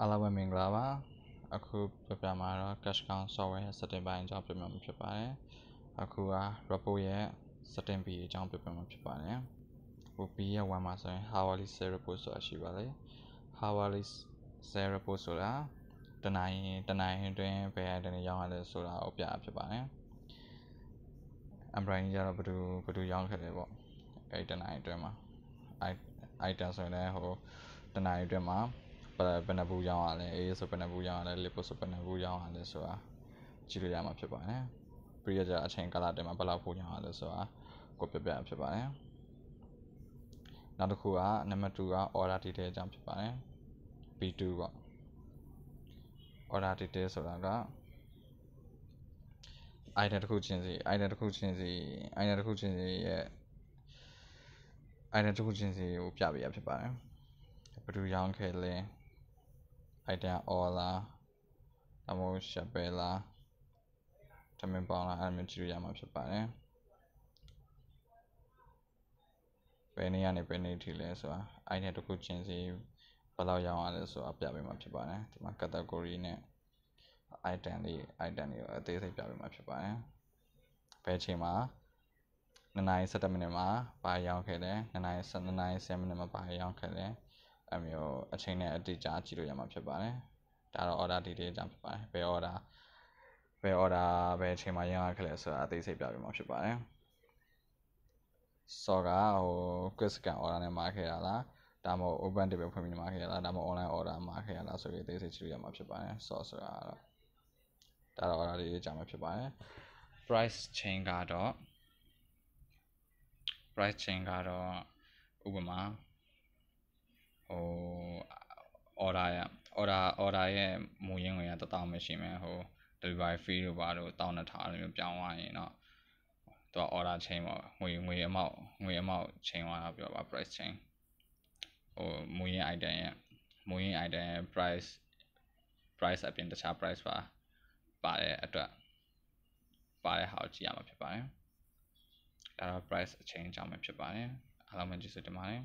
အားလုံးပဲမင်္ဂလာပါအခုပြပြမှာတော့ cash count software ရဲ့ setting ပိုင်းအကြောင်းပြောပြမှာဖြစ်ပါတယ်အခုက report ရဲ့ setting B အကြောင်းပြောပြမှာဖြစ်ပါတယ်ဟို B ရဲ့1မှာဆိုရင် hourly sale report ဆိုတာရှိပါလေ hourly sale report ဆိုတာတနိုင်တနိုင်အတွင်းဘယ်အတိုင်းရောင်းရလဲဆိုတာကိုပြဖြစ်ပါတယ် umbrella ကြီးကတော့ဘယ်သူဘယ်သူရောင်းခဲ့တယ်ပေါ့အဲ့တနိုင်အတွင်းမှာ item ဆိုရင်လည်းဟိုတနိုင်အတွင်းမှာဘယ်နှဘူးရောင်းရလဲ AA ဆိုဘယ်နှဘူးရောင်းရလဲ lipo ဆိုဘယ်နှဘူးရောင်းရလဲဆိုတာကြည့်လို့ရမှာဖြစ်ပါတယ်ပြီးရကြအချိန်ကာလတည်းမှာဘယ်လောက်ဘူးရောင်းရလဲဆိုတာကိုပြပြဖြစ်ပါတယ်နောက်တစ်ခုကနံပါတ်2က order detail အကြောင်းဖြစ်ပါတယ် B2 ပေါ့ order detail ဆိုတာက item တစ်ခုချင်းစီ item တစ်ခုချင်းစီ item တစ်ခုချင်းစီရဲ့ item တစ်ခုချင်းစီကိုပြပေးရဖြစ်ပါတယ်ဘယ်သူရောင်းခဲ့လဲ item all လားဒါမှမဟုတ် shopper လားထမင်းပေါင်းလားအဲ့လိုမျိုးကြည့်လို့ရမှာဖြစ်ပါတယ်ဘယ်နေရာနေဘယ်နေထိလဲဆိုတာအဲ့နဲ့တစ်ခုချင်းစီဘယ်လောက်ရအောင်လဲဆိုတာပြပေးမှာဖြစ်ပါတယ်ဒီမှာ category နဲ့ item လေး item လေးကိုအသေးစိတ်ပြပေးမှာဖြစ်ပါတယ်ဘယ်ချိန်မှာ2နာရီ17မိနစ်မှာဘာရောက်ခဲ့လဲ2နာရီ7နာရီ7မိနစ်မှာဘာရောက်ခဲ့လဲအမျိုးအချိန်နဲ့အတိအကျကြည့်လို့ရမှာဖြစ်ပါတယ်ဒါတော့ order detail အကြောင်းဖြစ်ပါတယ်ဘယ် order ဘယ် order ဘယ်အချိန်မှာရရခလဲဆိုတာအသေးစိတ်ပြပြမှာဖြစ်ပါတယ်ဆော့ကဟို quiz က order နဲ့မှာခဲ့ရလားဒါမှမဟုတ် open table ဖွင့်ပြီးမှာခဲ့ရလားဒါမှမဟုတ် online order မှာခဲ့ရလားဆိုပြီးအသေးစိတ်ကြည့်လို့ရမှာဖြစ်ပါတယ်ဆော့ဆိုတာတော့ဒါတော့ order တွေအကြောင်းဖြစ်ပါတယ် price chain ကတော့ price chain ကတော့ဥပမာဟို order ရ order order ရဲ့မူရင်းဝင်က1000ပဲရှိမယ်ဟို delivery fee တို့ဘာတို့1200အဲ့လိုမျိုးပြောင်းသွားရင်တော့သူက order chain ပေါ့ငွေငွေ amount ငွေ amount chain သွားတာပြောပါ price chain ဟိုမူရင်း item ရဲ့မူရင်း item ရဲ့ price price အပြင်တခြား price ပါပါတဲ့အတွက်ပါတဲ့ဟာကိုကြည့်ရမှာဖြစ်ပါတယ်ဒါတော့ price အချိန်အကြောင်းပဲဖြစ်ပါတယ်အားလုံးပဲကျေးဇူးတင်ပါတယ်